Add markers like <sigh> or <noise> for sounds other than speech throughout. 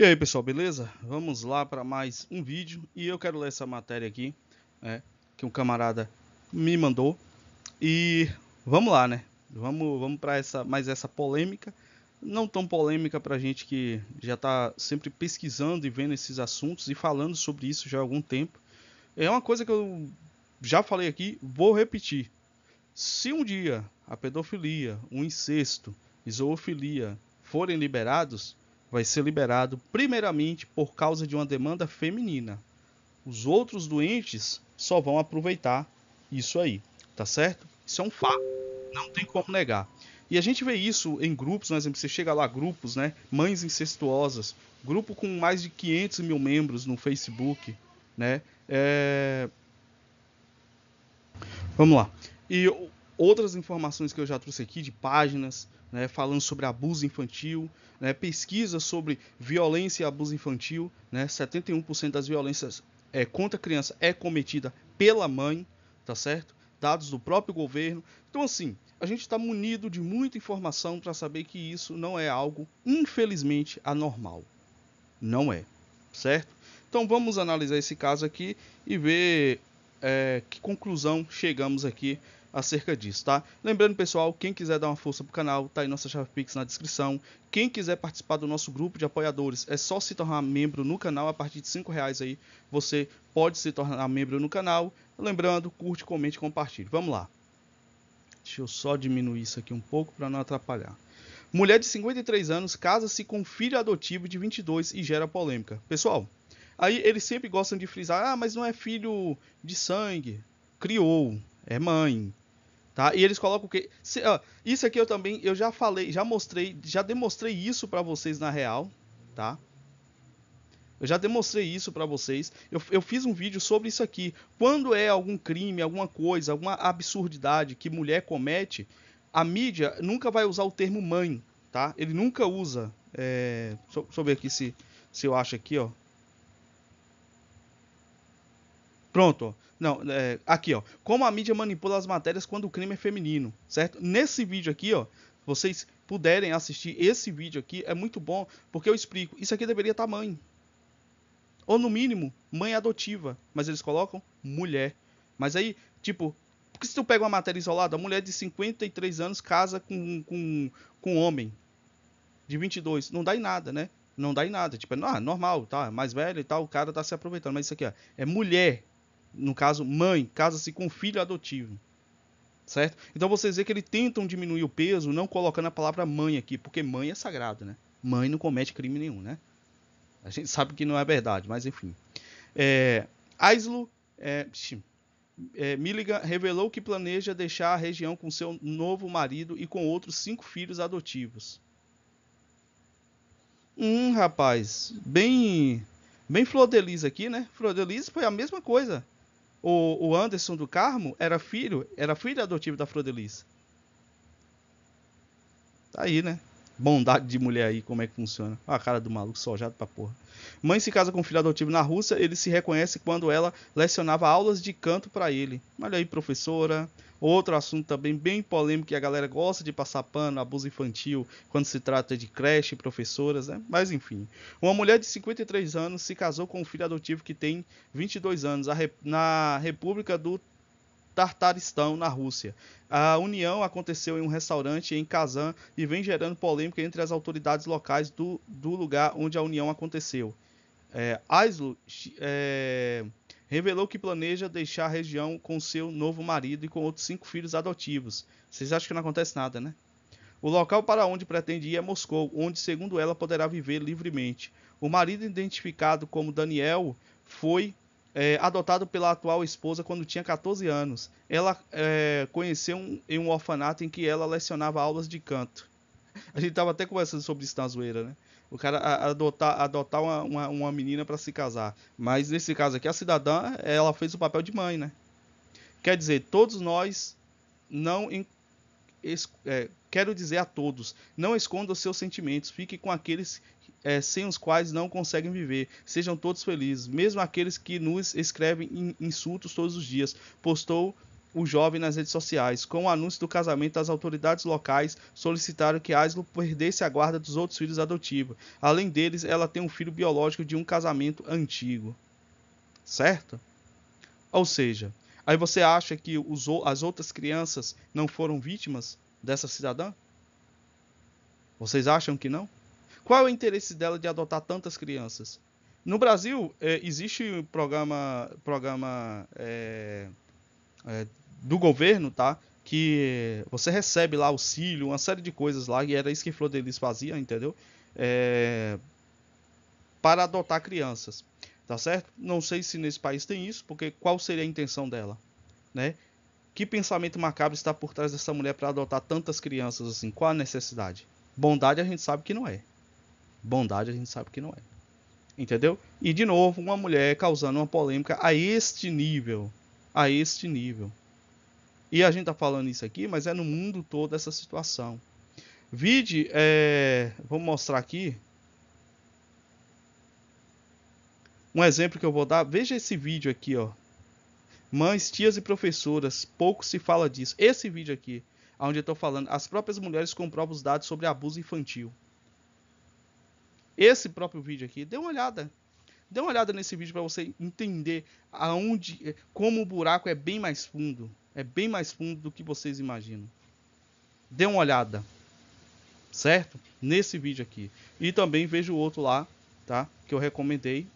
E aí pessoal, beleza? Vamos lá para mais um vídeo e eu quero ler essa matéria aqui né, que um camarada me mandou e vamos lá, né? Vamos, vamos para essa mais essa polêmica, não tão polêmica para gente que já está sempre pesquisando e vendo esses assuntos e falando sobre isso já há algum tempo. É uma coisa que eu já falei aqui, vou repetir. Se um dia a pedofilia, o um incesto, zoofilia forem liberados, vai ser liberado primeiramente por causa de uma demanda feminina. Os outros doentes só vão aproveitar isso aí, tá certo? Isso é um fato, não tem como negar. E a gente vê isso em grupos, né? por exemplo, você chega lá, grupos, né? Mães incestuosas, grupo com mais de 500 mil membros no Facebook, né? É... Vamos lá. E outras informações que eu já trouxe aqui de páginas né, falando sobre abuso infantil, né, pesquisa sobre violência e abuso infantil, né, 71% das violências é, contra criança é cometida pela mãe, tá certo? Dados do próprio governo. Então, assim, a gente está munido de muita informação para saber que isso não é algo, infelizmente, anormal. Não é, certo? Então, vamos analisar esse caso aqui e ver é, que conclusão chegamos aqui acerca disso, tá? Lembrando, pessoal, quem quiser dar uma força pro canal, tá aí nossa chave Pix na descrição. Quem quiser participar do nosso grupo de apoiadores, é só se tornar membro no canal a partir de 5 reais aí. Você pode se tornar membro no canal. Lembrando, curte, comente, compartilhe. Vamos lá. Deixa eu só diminuir isso aqui um pouco para não atrapalhar. Mulher de 53 anos casa-se com filho adotivo de 22 e gera polêmica. Pessoal, aí eles sempre gostam de frisar: ah, mas não é filho de sangue. Criou, é mãe. Tá? E eles colocam o quê? Se, ó, isso aqui eu também, eu já falei, já mostrei, já demonstrei isso para vocês na real, tá? Eu já demonstrei isso para vocês. Eu, eu, fiz um vídeo sobre isso aqui. Quando é algum crime, alguma coisa, alguma absurdidade que mulher comete, a mídia nunca vai usar o termo mãe, tá? Ele nunca usa. É... Deixa eu ver aqui se, se eu acho aqui, ó. Pronto. Não, é, aqui, ó. Como a mídia manipula as matérias quando o crime é feminino, certo? Nesse vídeo aqui, ó, vocês puderem assistir esse vídeo aqui, é muito bom, porque eu explico. Isso aqui deveria estar tá mãe. Ou no mínimo, mãe adotiva, mas eles colocam mulher. Mas aí, tipo, porque se tu pega uma matéria isolada, a mulher de 53 anos casa com com, com um homem de 22, não dá em nada, né? Não dá em nada, tipo, ah, normal, tá, mais velho e tal, o cara tá se aproveitando, mas isso aqui, ó, é mulher, no caso, mãe, casa-se com filho adotivo. Certo? Então vocês vê que eles tentam diminuir o peso não colocando a palavra mãe aqui, porque mãe é sagrado né? Mãe não comete crime nenhum, né? A gente sabe que não é verdade, mas enfim. É, Aislo é, é, Milligan revelou que planeja deixar a região com seu novo marido e com outros cinco filhos adotivos. Hum, rapaz, bem, bem Flor aqui, né? Flor foi a mesma coisa o, o Anderson do Carmo era filho, era filho adotivo da Flor de Tá aí, né? bondade de mulher aí, como é que funciona. Ah, a cara do maluco, sojado pra porra. Mãe se casa com filho adotivo na Rússia, ele se reconhece quando ela lecionava aulas de canto para ele. Olha aí, professora. Outro assunto também bem polêmico que a galera gosta de passar pano, abuso infantil, quando se trata de creche, professoras, né? Mas enfim. Uma mulher de 53 anos se casou com um filho adotivo que tem 22 anos na República do Tartaristão, na Rússia. A união aconteceu em um restaurante em Kazan e vem gerando polêmica entre as autoridades locais do, do lugar onde a união aconteceu. É, Aislu é, revelou que planeja deixar a região com seu novo marido e com outros cinco filhos adotivos. Vocês acham que não acontece nada, né? O local para onde pretende ir é Moscou, onde, segundo ela, poderá viver livremente. O marido, identificado como Daniel, foi é, adotado pela atual esposa quando tinha 14 anos. Ela é, conheceu um, em um orfanato em que ela lecionava aulas de canto. <laughs> A gente tava até conversando sobre isso na zoeira, né? O cara adotar, adotar uma, uma, uma menina para se casar. Mas nesse caso aqui, a cidadã, ela fez o papel de mãe, né? Quer dizer, todos nós não é, quero dizer a todos: não escondam seus sentimentos, fique com aqueles é, sem os quais não conseguem viver. Sejam todos felizes, mesmo aqueles que nos escrevem insultos todos os dias. Postou o jovem nas redes sociais. Com o anúncio do casamento, as autoridades locais solicitaram que Aislo perdesse a guarda dos outros filhos adotivos. Além deles, ela tem um filho biológico de um casamento antigo. Certo? Ou seja, Aí você acha que os, as outras crianças não foram vítimas dessa cidadã? Vocês acham que não? Qual é o interesse dela de adotar tantas crianças? No Brasil, eh, existe um programa, programa eh, eh, do governo, tá? Que você recebe lá auxílio, uma série de coisas lá, e era isso que Flor de fazia, entendeu? para adotar crianças. Tá certo? Não sei se nesse país tem isso, porque qual seria a intenção dela, né? Que pensamento macabro está por trás dessa mulher para adotar tantas crianças assim? Qual a necessidade? Bondade a gente sabe que não é. Bondade a gente sabe que não é. Entendeu? E de novo, uma mulher causando uma polêmica a este nível, a este nível. E a gente tá falando isso aqui, mas é no mundo todo essa situação. Vide, é... vou mostrar aqui Um exemplo que eu vou dar, veja esse vídeo aqui, ó. Mães, tias e professoras, pouco se fala disso. Esse vídeo aqui, onde eu estou falando, as próprias mulheres comprovam os dados sobre abuso infantil. Esse próprio vídeo aqui, dê uma olhada. Dê uma olhada nesse vídeo para você entender aonde, eh, como o buraco é bem mais fundo. É bem mais fundo do que vocês imaginam. Dê uma olhada. Certo? Nesse vídeo aqui. E também veja o outro lá, tá? Que eu recomendei,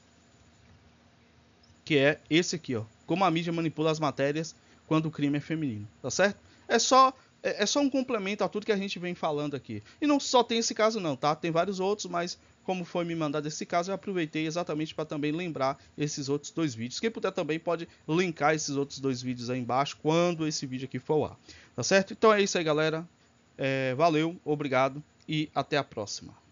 que é esse aqui, ó. Como a mídia manipula as matérias quando o crime é feminino, tá certo? É só é, é, só um complemento a tudo que a gente vem falando aqui. E não só tem esse caso não, tá? Tem vários outros, mas como foi me mandado esse caso, eu aproveitei exatamente para também lembrar esses outros dois vídeos. Quem puder também pode linkar esses outros dois vídeos aí embaixo quando esse vídeo aqui for lá. Tá certo? Então é isso aí, galera. É, valeu, obrigado e até a próxima.